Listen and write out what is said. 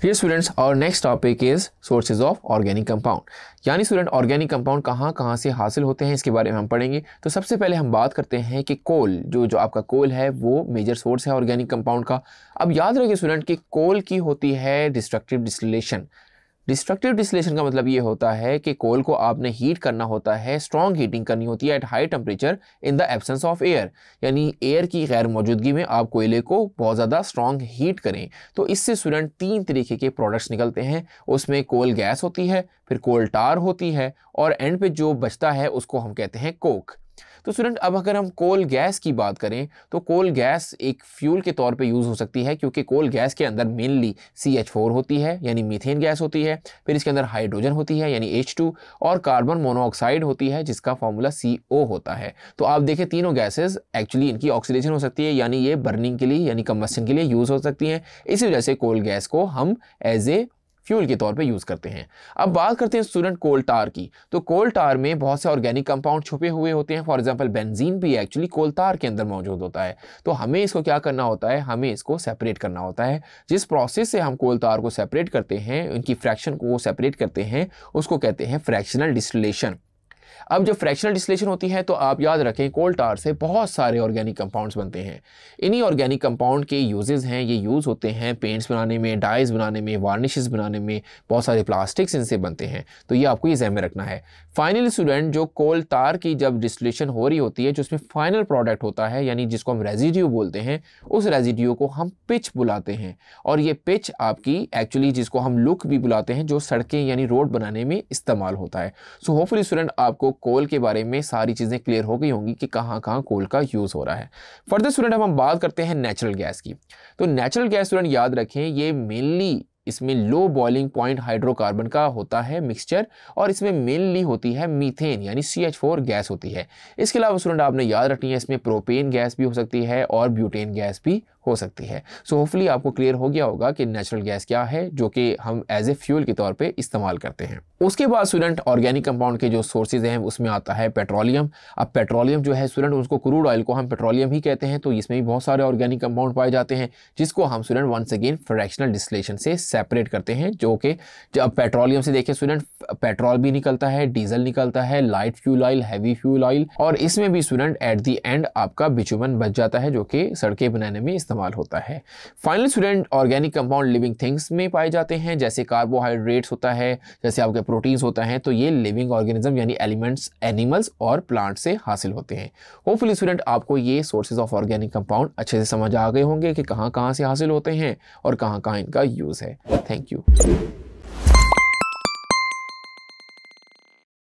फिर स्टूडेंट्स और next topic is sources of organic compound यानी स्टूडेंट ऑर्गेनिक कंपाउंड कहाँ कहाँ से हासिल होते हैं इसके बारे में हम पढ़ेंगे तो सबसे पहले हम बात करते हैं कि कोल जो जो आपका कोल है वो मेजर सोर्स है ऑर्गेनिक कंपाउंड का अब याद रखिए स्टूडेंट कि कोल की होती है डिस्ट्रक्टिव डिस्टिलेशन डिस्ट्रक्टिव डिस्लेशन का मतलब ये होता है कि कोल को आपने हीट करना होता है स्ट्रॉन्ग हीटिंग करनी होती है at high temperature in the absence of air यानी एयर की गैर मौजूदगी में आप कोयले को बहुत ज़्यादा स्ट्रॉन्ग हीट करें तो इससे स्टूडेंट तीन तरीके के प्रोडक्ट्स निकलते हैं उसमें कोल गैस होती है फिर कोल टार होती है और एंड पे जो बचता है उसको हम कहते हैं कोक तो स्टूडेंट अब अगर हम कोल गैस की बात करें तो कोल गैस एक फ्यूल के तौर पे यूज़ हो सकती है क्योंकि कोल गैस के अंदर मेनली सी एच फोर होती है यानी मीथेन गैस होती है फिर इसके अंदर हाइड्रोजन होती है यानी एच टू और कार्बन मोनोऑक्साइड होती है जिसका फॉर्मूला सी ओ होता है तो आप देखें तीनों गैसेज एक्चुअली इनकी ऑक्सीडेशन हो सकती है यानी ये बर्निंग के लिए यानी कम्बसन के लिए यूज़ हो सकती हैं इसी वजह से कोल गैस को हम एज ए फ्यूल के तौर पे यूज़ करते हैं अब बात करते हैं स्टूडेंट कोल तार की तो कोल टार में बहुत से ऑर्गेनिक कंपाउंड छुपे हुए होते हैं फॉर एग्जांपल बेंजीन भी एक्चुअली कोल तार के अंदर मौजूद होता है तो हमें इसको क्या करना होता है हमें इसको सेपरेट करना होता है जिस प्रोसेस से हम कोल तार को सेपरेट करते हैं उनकी फ्रैक्शन को सेपरेट करते हैं उसको कहते हैं फ्रैक्शनल डिस्टिलेशन अब जब फ्रैक्शनल डिस्लेशन होती है तो आप याद रखें कोल टार से बहुत सारे ऑर्गेनिक कंपाउंड्स बनते हैं इन्हीं ऑर्गेनिक कंपाउंड के यूजेस हैं ये यूज़ होते हैं पेंट्स बनाने में डाइज बनाने में वार्निशेस बनाने में बहुत सारे प्लास्टिक्स इनसे बनते हैं तो ये आपको ये जहन में रखना है फाइनल स्टूडेंट जो कोल तार की जब डिस्लेशन हो रही होती है जो उसमें फाइनल प्रोडक्ट होता है यानी जिसको हम रेजिड्यू बोलते हैं उस रेजिड्यू को हम पिच बुलाते हैं और ये पिच आपकी एक्चुअली जिसको हम लुक भी बुलाते हैं जो सड़कें यानी रोड बनाने में इस्तेमाल होता है सो होपफुली स्टूडेंट आपको कोल के बारे में सारी चीज़ें क्लियर हो गई होंगी कि कहाँ कहाँ कोल का यूज़ हो रहा है फर्दर स्टूडेंट अब हम बात करते हैं नेचुरल गैस की तो नेचुरल गैस स्टूडेंट याद रखें ये मेनली इसमें लो बॉइलिंग पॉइंट हाइड्रोकार्बन का होता है मिक्सचर और इसमें मेनली होती है मीथेन यानी सी एच फोर गैस होती है इसके अलावा स्टूडेंट आपने याद रखनी है इसमें प्रोपेन गैस भी हो सकती है और ब्यूटेन गैस भी हो सकती है सो so, होपफुली आपको क्लियर हो गया होगा कि नेचुरल गैस क्या है जो कि हम एज ए फ्यूल के तौर पर इस्तेमाल करते हैं उसके बाद स्टूडेंट ऑर्गेनिक कंपाउंड के जो सोर्सेज हैं उसमें आता है पेट्रोलियम अब पेट्रोलियम जो है स्टूडेंट उसको क्रूड ऑयल को हम पेट्रोलियम ही कहते हैं तो इसमें भी बहुत सारे ऑर्गेनिक कंपाउंड पाए जाते हैं जिसको हम student once again fractional distillation से सेपरेट करते हैं जो कि जब पेट्रोलियम से देखें स्टूडेंट पेट्रोल भी निकलता है डीजल निकलता है light fuel oil heavy fuel oil और इसमें भी स्टूडेंट एट दी एंड आपका बिचुमन बच जाता है जो कि सड़कें बनाने में इस्तेमाल इस्तेमाल होता है final student organic compound living things में पाए जाते हैं जैसे कार्बोहाइड्रेट्स होता है जैसे आपके प्रोटीन्स होता है तो ये लिविंग ऑर्गेनिज्म यानी एलिमेंट्स एनिमल्स और प्लांट से हासिल होते हैं होपफुली स्टूडेंट आपको ये सोर्सेज ऑफ ऑर्गेनिक कंपाउंड अच्छे से समझ आ गए होंगे कि कहाँ कहाँ से हासिल होते हैं और कहाँ कहाँ इनका यूज़ है थैंक यू